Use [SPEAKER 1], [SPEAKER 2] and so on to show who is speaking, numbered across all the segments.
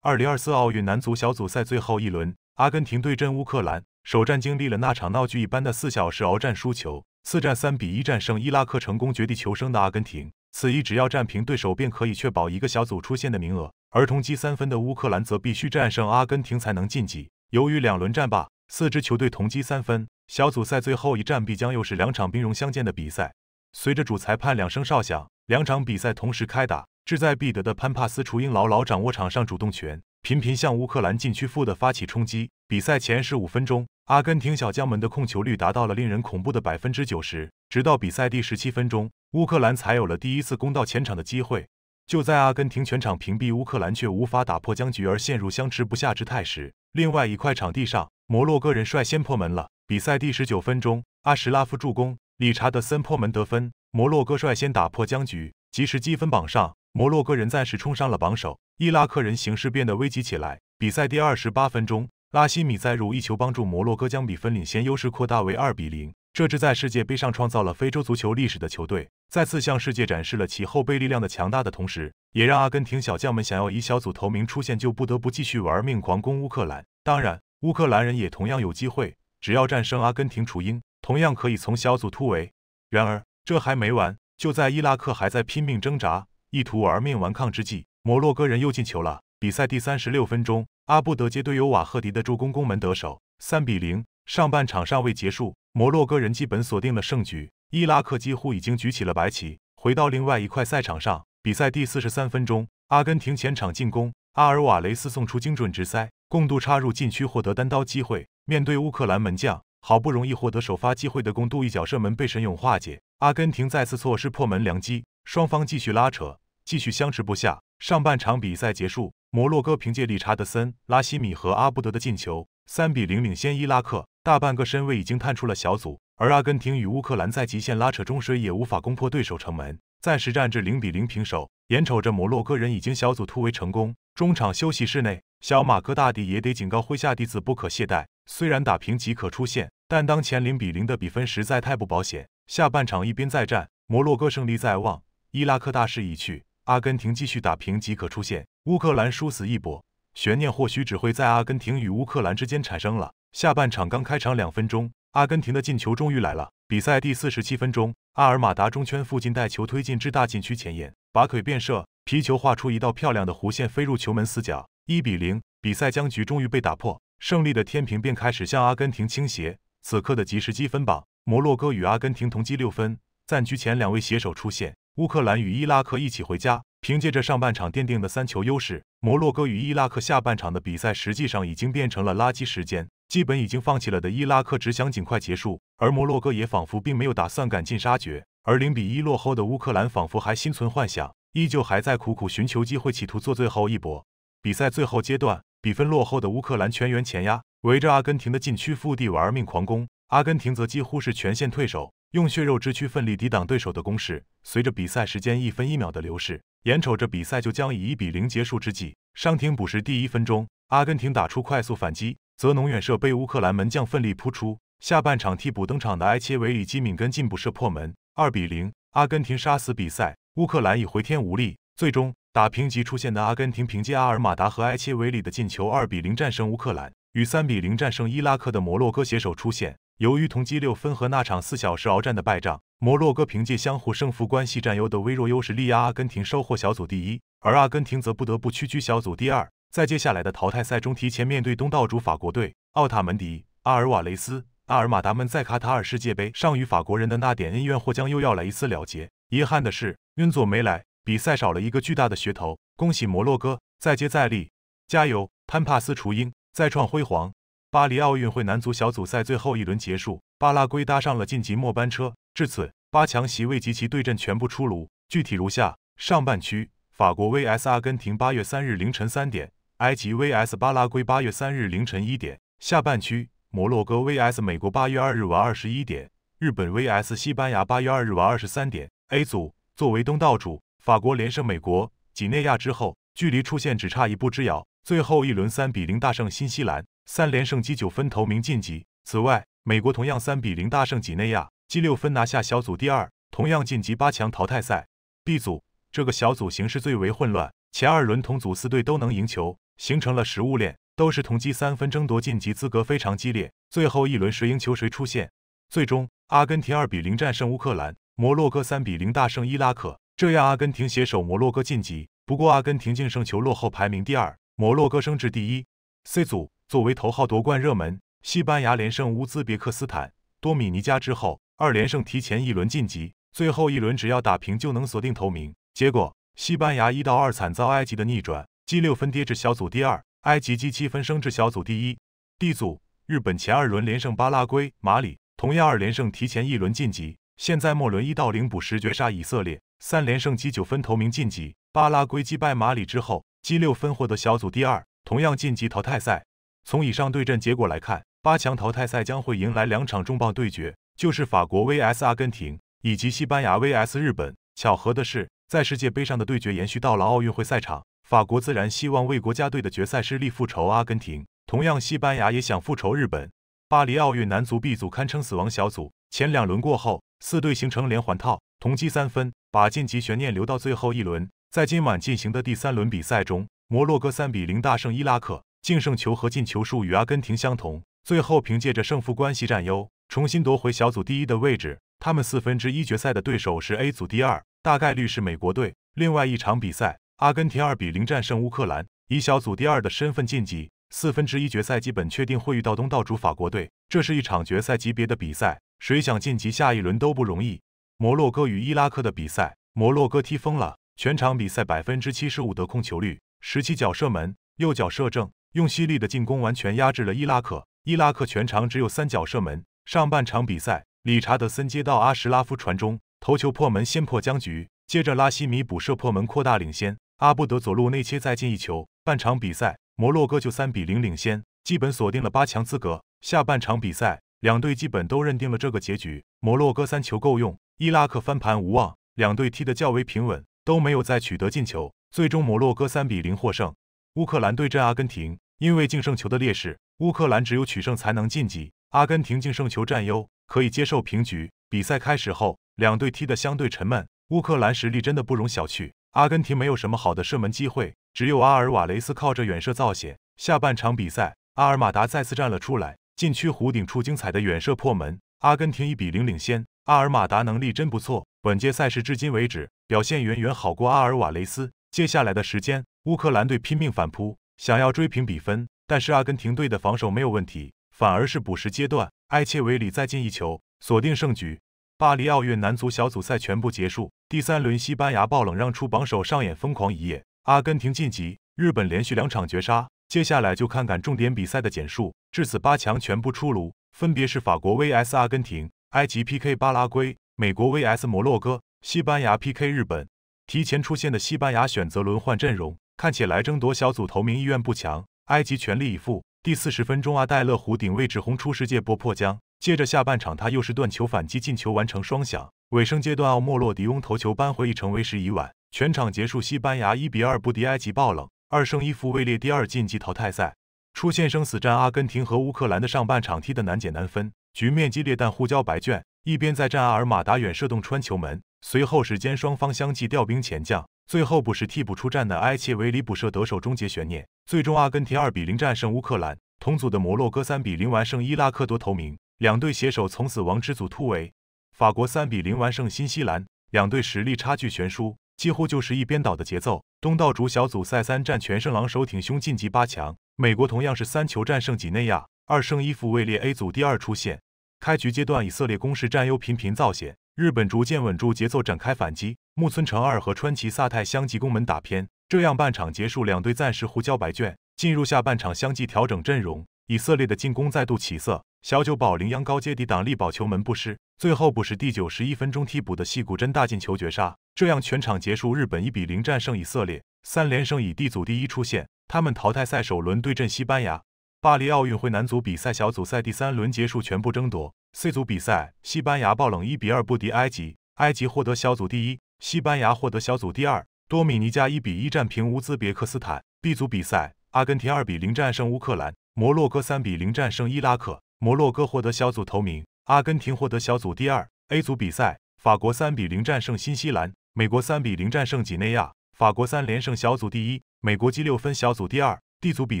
[SPEAKER 1] 二零二四奥运男足小组赛最后一轮，阿根廷对阵乌克兰。首战经历了那场闹剧一般的四小时鏖战输球，次战三比一战胜伊拉克，成功绝地求生的阿根廷，此役只要战平对手便可以确保一个小组出线的名额。而同积三分的乌克兰则必须战胜阿根廷才能晋级。由于两轮战罢，四支球队同积三分，小组赛最后一战必将又是两场兵戎相见的比赛。随着主裁判两声哨响，两场比赛同时开打。志在必得的潘帕斯雏鹰牢牢掌握场上主动权，频频向乌克兰禁区负的发起冲击。比赛前十五分钟，阿根廷小将们的控球率达到了令人恐怖的百分之九十。直到比赛第十七分钟，乌克兰才有了第一次攻到前场的机会。就在阿根廷全场屏蔽乌克兰却无法打破僵局而陷入相持不下之态时，另外一块场地上，摩洛哥人率先破门了。比赛第十九分钟，阿什拉夫助攻理查德森破门得分，摩洛哥率先打破僵局。即时积分榜上，摩洛哥人暂时冲上了榜首，伊拉克人形势变得危急起来。比赛第二十八分钟，拉希米再入一球，帮助摩洛哥将比分领先优势扩大为二比零。这支在世界杯上创造了非洲足球历史的球队，再次向世界展示了其后备力量的强大，的同时，也让阿根廷小将们想要以小组头名出现，就不得不继续玩命狂攻乌克兰。当然，乌克兰人也同样有机会，只要战胜阿根廷雏鹰，同样可以从小组突围。然而，这还没完。就在伊拉克还在拼命挣扎、意图玩命顽抗之际，摩洛哥人又进球了。比赛第三十六分钟，阿布德接队友瓦赫迪的助攻，攻门得手，三比零。上半场尚未结束，摩洛哥人基本锁定了胜局，伊拉克几乎已经举起了白旗。回到另外一块赛场上，比赛第四十三分钟，阿根廷前场进攻，阿尔瓦雷斯送出精准直塞，贡杜插入禁区获得单刀机会，面对乌克兰门将，好不容易获得首发机会的贡杜一脚射门被神勇化解。阿根廷再次错失破门良机，双方继续拉扯，继续相持不下。上半场比赛结束，摩洛哥凭借理查德森、拉希米和阿布德的进球，三比零领先伊拉克，大半个身位已经探出了小组。而阿根廷与乌克兰在极限拉扯中，谁也无法攻破对手城门，暂时战至零比零平手。眼瞅着摩洛哥人已经小组突围成功，中场休息室内，小马哥大帝也得警告麾下弟子不可懈怠。虽然打平即可出线，但当前零比零的比分实在太不保险。下半场一边再战，摩洛哥胜利在望，伊拉克大势已去，阿根廷继续打平即可出线，乌克兰殊死一搏，悬念或许只会在阿根廷与乌克兰之间产生了。下半场刚开场两分钟，阿根廷的进球终于来了。比赛第四十七分钟，阿尔马达中圈附近带球推进至大禁区前沿，把腿变射，皮球画出一道漂亮的弧线飞入球门死角，一比零，比赛僵局终于被打破，胜利的天平便开始向阿根廷倾斜。此刻的即时积分榜。摩洛哥与阿根廷同积六分，暂居前两位携手出线。乌克兰与伊拉克一起回家。凭借着上半场奠定的三球优势，摩洛哥与伊拉克下半场的比赛实际上已经变成了垃圾时间，基本已经放弃了的伊拉克只想尽快结束，而摩洛哥也仿佛并没有打算赶尽杀绝。而零比一落后的乌克兰仿佛还心存幻想，依旧还在苦苦寻求机会，企图做最后一搏。比赛最后阶段，比分落后的乌克兰全员前压，围着阿根廷的禁区腹地玩命狂攻。阿根廷则几乎是全线退守，用血肉之躯奋力抵挡对手的攻势。随着比赛时间一分一秒的流逝，眼瞅着比赛就将以一比零结束之际，伤停补时第一分钟，阿根廷打出快速反击，泽农远射被乌克兰门将奋力扑出。下半场替补登场的埃切维里基敏根进补射破门，二比零，阿根廷杀死比赛，乌克兰已回天无力。最终打平级出现的阿根廷，凭借阿尔马达和埃切维里的进球，二比零战胜乌克兰，与三比零战胜伊拉克的摩洛哥携手出线。由于同积六分和那场四小时鏖战的败仗，摩洛哥凭借相互胜负关系占优的微弱优势力压阿根廷收获小组第一，而阿根廷则不得不屈居小组第二。在接下来的淘汰赛中，提前面对东道主法国队，奥塔门迪、阿尔瓦雷斯、阿尔马达门在卡塔尔世界杯上与法国人的那点恩怨或将又要来一次了结。遗憾的是，运作没来，比赛少了一个巨大的噱头。恭喜摩洛哥，再接再厉，加油！潘帕斯雏鹰再创辉煌。巴黎奥运会男足小组赛最后一轮结束，巴拉圭搭上了晋级末班车。至此，八强席位及其对阵全部出炉，具体如下：上半区，法国 vs 阿根廷，八月三日凌晨三点；埃及 vs 巴拉圭，八月三日凌晨一点。下半区，摩洛哥 vs 美国，八月二日晚二十一点；日本 vs 西班牙，八月二日晚二十三点。A 组，作为东道主，法国连胜美国、几内亚之后，距离出线只差一步之遥，最后一轮三比零大胜新西兰。三连胜积九分，头名晋级。此外，美国同样三比零大胜几内亚，积六分拿下小组第二，同样晋级八强淘汰赛。B 组这个小组形势最为混乱，前二轮同组四队都能赢球，形成了食物链，都是同积三分争夺晋级资格，非常激烈。最后一轮谁赢球谁出线。最终，阿根廷二比零战胜乌克兰，摩洛哥三比零大胜伊拉克，这样阿根廷携手摩洛哥晋级。不过，阿根廷净胜球落后排名第二，摩洛哥升至第一。C 组。作为头号夺冠热门，西班牙连胜乌兹别克斯坦、多米尼加之后，二连胜提前一轮晋级，最后一轮只要打平就能锁定头名。结果，西班牙一到二惨遭埃及的逆转，积六分跌至小组第二；埃及积七分升至小组第一。D 组，日本前二轮连胜巴拉圭、马里，同样二连胜提前一轮晋级。现在末轮一到零补时绝杀以色列，三连胜积九分头名晋级。巴拉圭击败马里之后，积六分获得小组第二，同样晋级淘汰赛。从以上对阵结果来看，八强淘汰赛将会迎来两场重磅对决，就是法国 VS 阿根廷以及西班牙 VS 日本。巧合的是，在世界杯上的对决延续到了奥运会赛场。法国自然希望为国家队的决赛失利复仇，阿根廷同样，西班牙也想复仇日本。巴黎奥运男足 B 组堪称死亡小组，前两轮过后，四队形成连环套，同积三分，把晋级悬念留到最后一轮。在今晚进行的第三轮比赛中，摩洛哥三比零大胜伊拉克。净胜球和进球数与阿根廷相同，最后凭借着胜负关系占优，重新夺回小组第一的位置。他们四分之一决赛的对手是 A 组第二，大概率是美国队。另外一场比赛，阿根廷二比零战胜乌克兰，以小组第二的身份晋级四分之一决赛，基本确定会遇到东道主法国队。这是一场决赛级别的比赛，谁想晋级下一轮都不容易。摩洛哥与伊拉克的比赛，摩洛哥踢疯了，全场比赛百分之七十五得控球率，十七脚射门，右脚射正。用犀利的进攻完全压制了伊拉克。伊拉克全场只有三脚射门。上半场比赛，理查德森接到阿什拉夫传中，头球破门先破僵局。接着拉希弥补射破门扩大领先。阿布德左路内切再进一球。半场比赛，摩洛哥就三比零领先，基本锁定了八强资格。下半场比赛，两队基本都认定了这个结局。摩洛哥三球够用，伊拉克翻盘无望。两队踢得较为平稳，都没有再取得进球。最终，摩洛哥三比零获胜。乌克兰对阵阿根廷，因为净胜球的劣势，乌克兰只有取胜才能晋级。阿根廷净胜球占优，可以接受平局。比赛开始后，两队踢得相对沉闷。乌克兰实力真的不容小觑，阿根廷没有什么好的射门机会，只有阿尔瓦雷斯靠着远射造险。下半场比赛，阿尔马达再次站了出来，禁区弧顶处精彩的远射破门，阿根廷以比零领先。阿尔马达能力真不错，本届赛事至今为止表现远远好过阿尔瓦雷斯。接下来的时间，乌克兰队拼命反扑，想要追平比分，但是阿根廷队的防守没有问题，反而是补时阶段，埃切维里再进一球，锁定胜局。巴黎奥运男足小组赛全部结束，第三轮西班牙爆冷让出榜首，上演疯狂一夜，阿根廷晋级，日本连续两场绝杀。接下来就看看重点比赛的简述。至此八强全部出炉，分别是法国 VS 阿根廷、埃及 PK 巴拉圭、美国 VS 摩洛哥、西班牙 PK 日本。提前出现的西班牙选择轮换阵容，看起来争夺小组头名意愿不强。埃及全力以赴。第四十分钟，阿戴勒弧顶位置轰出世界波破僵。接着下半场，他又是断球反击进球，完成双响。尾声阶段，奥莫洛迪翁头球扳回一城，为时已晚。全场结束，西班牙一比二不敌埃及爆冷，二胜一负位列第二晋级淘汰赛。出现生死战，阿根廷和乌克兰的上半场踢得难解难分，局面激烈但互交白卷。一边在战阿尔马达远射洞穿球门。随后时间，双方相继调兵遣将，最后补时替补出战的埃切维里补射得手，终结悬念。最终，阿根廷二比零战胜乌克兰。同组的摩洛哥三比零完胜伊拉克夺头名，两队携手从死亡之组突围。法国三比零完胜新西兰，两队实力差距悬殊，几乎就是一边倒的节奏。东道主小组赛三战全胜，昂首挺胸晋级八强。美国同样是三球战胜几内亚，二胜一负位列 A 组第二出线。开局阶段，以色列攻势占优，频频造险。日本逐渐稳住节奏，展开反击。木村成二和川崎萨太相继攻门打偏，这样半场结束，两队暂时互交白卷。进入下半场，相继调整阵容，以色列的进攻再度起色。小久保玲央高接抵挡力保球门不失，最后补时第九十一分钟，替补的细谷真大进球绝杀。这样全场结束，日本一比零战胜以色列，三连胜以 D 组第一出线。他们淘汰赛首轮对阵西班牙。巴黎奥运会男足比赛小组赛第三轮结束，全部争夺。C 组比赛，西班牙爆冷1比2不敌埃及，埃及获得小组第一，西班牙获得小组第二。多米尼加1比1战平乌兹别克斯坦。B 组比赛，阿根廷2比0战胜乌克兰，摩洛哥3比0战胜伊拉克，摩洛哥获得小组头名，阿根廷获得小组第二。A 组比赛，法国3比0战胜新西兰，美国3比0战胜几内亚，法国三连胜小组第一，美国积六分小组第二。D 组比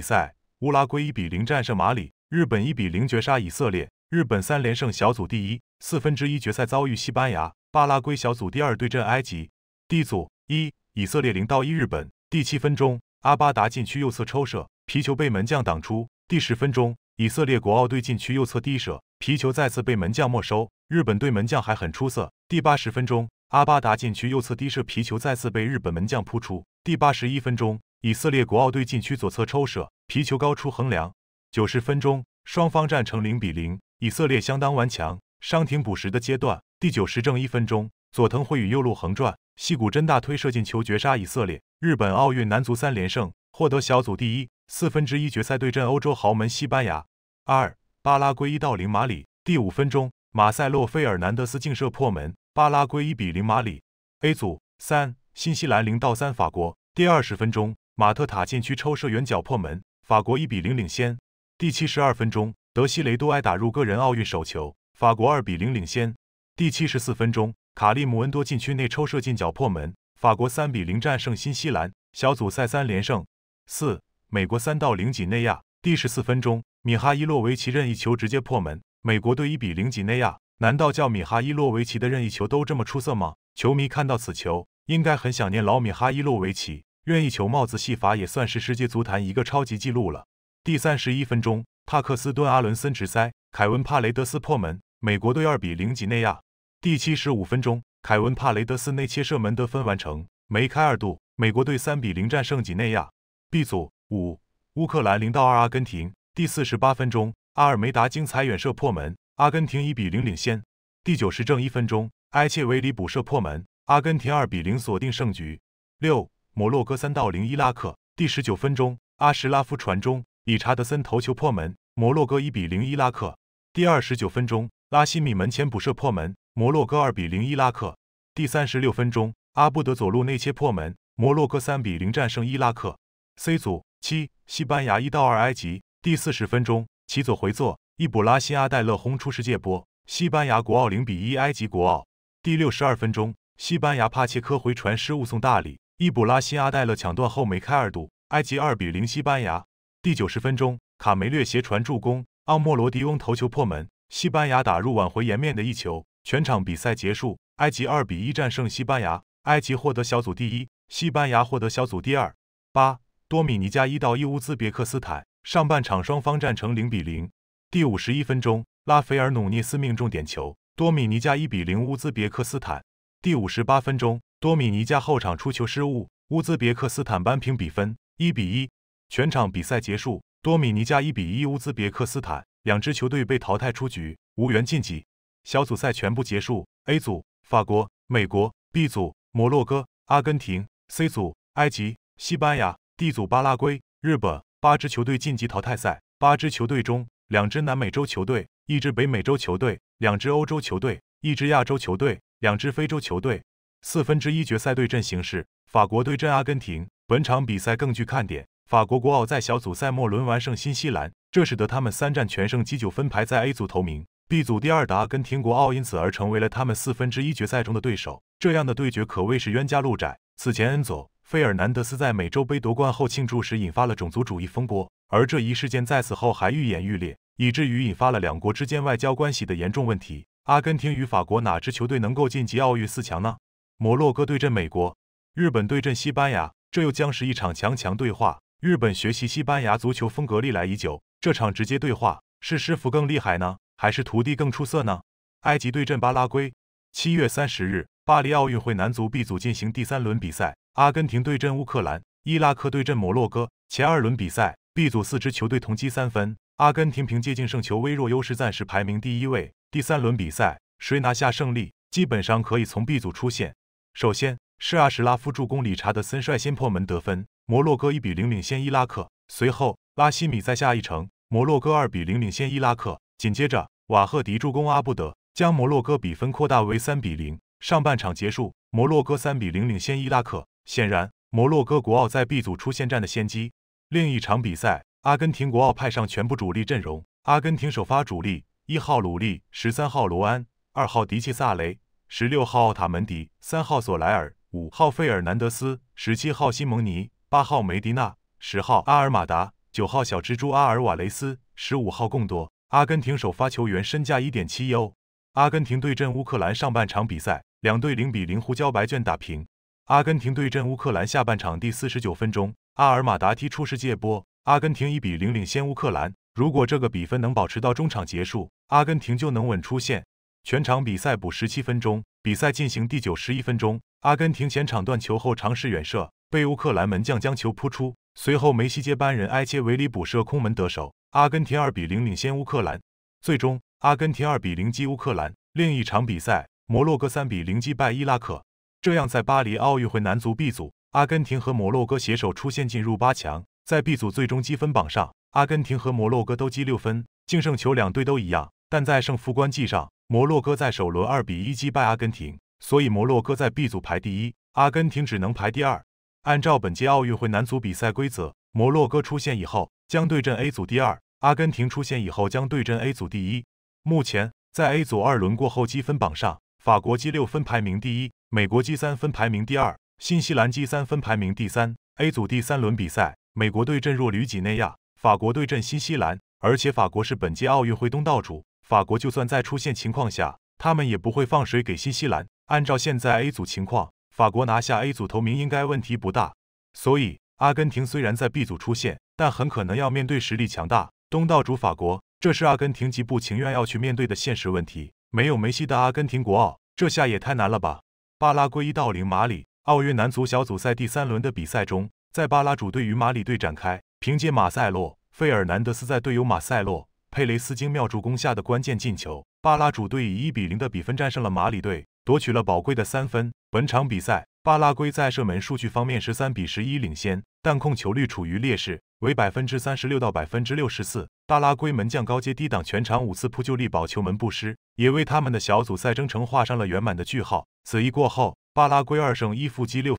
[SPEAKER 1] 赛，乌拉圭1比0战胜马里，日本1比0绝杀以色列。日本三连胜，小组第一，四分之一决赛遭遇西班牙、巴拉圭，小组第二对阵埃及。D 组一，以色列零到一日本。第七分钟，阿巴达禁区右侧抽射，皮球被门将挡出。第十分钟，以色列国奥队禁区右侧低射，皮球再次被门将没收。日本队门将还很出色。第八十分钟，阿巴达禁区右侧低射，皮球再次被日本门将扑出。第八十一分钟，以色列国奥队禁区左侧抽射，皮球高出横梁。九十分钟，双方战成零比零。以色列相当顽强，伤停补时的阶段，第九十正一分钟，佐藤会与右路横传，细谷真大推射进球绝杀以色列。日本奥运男足三连胜，获得小组第一，四分之一决赛对阵欧洲豪门西班牙。二巴拉圭一到零马里，第五分钟，马塞洛·费尔南德斯劲射破门，巴拉圭一比零马里。A 组三新西兰零到三法国，第二十分钟，马特塔禁区抽射远角破门，法国一比零领先。第七十二分钟。德西雷多埃打入个人奥运首球，法国二比零领先。第七十四分钟，卡利姆恩多禁区内抽射进角破门，法国三比零战胜新西兰，小组赛三连胜。四，美国三到零几内亚。第十四分钟，米哈伊洛维奇任意球直接破门，美国队一比零几内亚。难道叫米哈伊洛维奇的任意球都这么出色吗？球迷看到此球，应该很想念老米哈伊洛维奇。任意球帽子戏法也算是世界足坛一个超级纪录了。第三十一分钟。帕克斯顿、阿伦森直塞，凯文·帕雷德斯破门，美国队2比0几内亚。第七十五分钟，凯文·帕雷德斯内切射门得分完成，梅开二度，美国队3比0战胜几内亚。B 组五，乌克兰0到2阿根廷。第四十八分钟，阿尔梅达精彩远射破门，阿根廷1比0领先。第九十正一分钟，埃切维里补射破门，阿根廷2比0锁定胜局。六，摩洛哥3到0伊拉克。第十九分钟，阿什拉夫传中。理查德森头球破门，摩洛哥一比零伊拉克。第二十九分钟，拉希米门前补射破门，摩洛哥二比零伊拉克。第三十六分钟，阿布德左路内切破门，摩洛哥三比零战胜伊拉克。C 组七，西班牙一到二埃及。第四十分钟，齐左回做，伊卜拉辛阿戴勒轰出世界波，西班牙国奥零比一埃及国奥。第六十二分钟，西班牙帕切科回传失误送大礼，伊卜拉辛阿戴勒抢断后梅开二度，埃及二比零西班牙。第九十分钟，卡梅略斜传助攻，奥莫罗迪翁头球破门，西班牙打入挽回颜面的一球。全场比赛结束，埃及二比一战胜西班牙，埃及获得小组第一，西班牙获得小组第二。八多米尼加一到乌兹别克斯坦，上半场双方战成零比零。第五十一分钟，拉斐尔努涅斯命中点球，多米尼加一比零乌兹别克斯坦。第五十八分钟，多米尼加后场出球失误，乌兹别克斯坦扳平比分，一比一。全场比赛结束，多米尼加一比一乌兹别克斯坦，两支球队被淘汰出局，无缘晋级。小组赛全部结束，A 组：法国、美国；B 组：摩洛哥、阿根廷；C 组：埃及、西班牙；D 组：巴拉圭、日本。八支球队晋级淘汰赛。八支球队中，两支南美洲球队，一支北美洲球队，两支欧洲球队，一支亚洲球队，两支非洲球队。四分之一决赛对阵形势：法国对阵阿根廷。本场比赛更具看点。法国国奥在小组赛末轮完胜新西兰，这使得他们三战全胜积九分排在 A 组头名，B 组第二。阿根廷国奥因此而成为了他们四分之一决赛中的对手，这样的对决可谓是冤家路窄。此前恩佐·费尔南德斯在美洲杯夺冠后庆祝时引发了种族主义风波，而这一事件在此后还愈演愈烈，以至于引发了两国之间外交关系的严重问题。阿根廷与法国哪支球队能够晋级奥运四强呢？摩洛哥对阵美国，日本对阵西班牙，这又将是一场强强对话。日本学习西班牙足球风格历来已久，这场直接对话是师傅更厉害呢，还是徒弟更出色呢？埃及对阵巴拉圭，七月三十日巴黎奥运会男足 B 组进行第三轮比赛，阿根廷对阵乌克兰，伊拉克对阵摩洛哥。前二轮比赛 B 组四支球队同积三分，阿根廷凭借净胜球微弱优势暂时排名第一位。第三轮比赛谁拿下胜利，基本上可以从 B 组出线。首先是阿什拉夫助攻理查德森率先破门得分。摩洛哥一比零领先伊拉克，随后拉希米再下一城，摩洛哥二比零领先伊拉克。紧接着瓦赫迪助攻阿布德，将摩洛哥比分扩大为三比零。上半场结束，摩洛哥三比零领先伊拉克。显然，摩洛哥国奥在 B 组出线占的先机。另一场比赛，阿根廷国奥派上全部主力阵容。阿根廷首发主力：一号鲁利，十三号罗安，二号迪切萨雷，十六号奥塔门迪，三号索莱尔，五号费尔南德斯，十七号西蒙尼。八号梅迪纳，十号阿尔马达，九号小蜘蛛阿尔瓦雷斯，十五号贡多。阿根廷首发球员身价一点七亿欧。阿根廷对阵乌克兰上半场比赛，两队零比零胡椒白卷打平。阿根廷对阵乌克兰下半场第四十九分钟，阿尔马达踢出世界波，阿根廷一比零领先乌克兰。如果这个比分能保持到中场结束，阿根廷就能稳出线。全场比赛补十七分钟，比赛进行第九十一分钟，阿根廷前场断球后尝试远射。被乌克兰门将将球扑出，随后梅西接班人埃切维里补射空门得手，阿根廷二比零领先乌克兰。最终，阿根廷二比零击乌克兰。另一场比赛，摩洛哥三比零击败伊拉克。这样，在巴黎奥运会男足 B 组，阿根廷和摩洛哥携手出线进入八强。在 B 组最终积分榜上，阿根廷和摩洛哥都积六分，净胜球两队都一样，但在胜负关系上，摩洛哥在首轮二比一击败阿根廷，所以摩洛哥在 B 组排第一，阿根廷只能排第二。按照本届奥运会男足比赛规则，摩洛哥出线以后将对阵 A 组第二，阿根廷出线以后将对阵 A 组第一。目前在 A 组二轮过后积分榜上，法国积六分排名第一，美国积三分排名第二，新西兰积三分排名第三。A 组第三轮比赛，美国对阵弱旅几内亚，法国对阵新西兰，而且法国是本届奥运会东道主，法国就算再出线情况下，他们也不会放水给新西兰。按照现在 A 组情况。法国拿下 A 组头名应该问题不大，所以阿根廷虽然在 B 组出现，但很可能要面对实力强大、东道主法国，这是阿根廷极不情愿要去面对的现实问题。没有梅西的阿根廷国奥，这下也太难了吧！巴拉圭一到零马里，奥运男足小组赛第三轮的比赛中，在巴拉主队与马里队展开，凭借马塞洛·费尔南德斯在队友马塞洛·佩雷斯精妙助攻下的关键进球，巴拉主队以一比零的比分战胜了马里队，夺取了宝贵的三分。本场比赛，巴拉圭在射门数据方面十三比十一领先，但控球率处于劣势，为百分之三十六到百分之六十四。巴拉圭门将高阶低挡，全场五次扑救力保球门不失，也为他们的小组赛征程画上了圆满的句号。此役过后，巴拉圭二胜一负积六。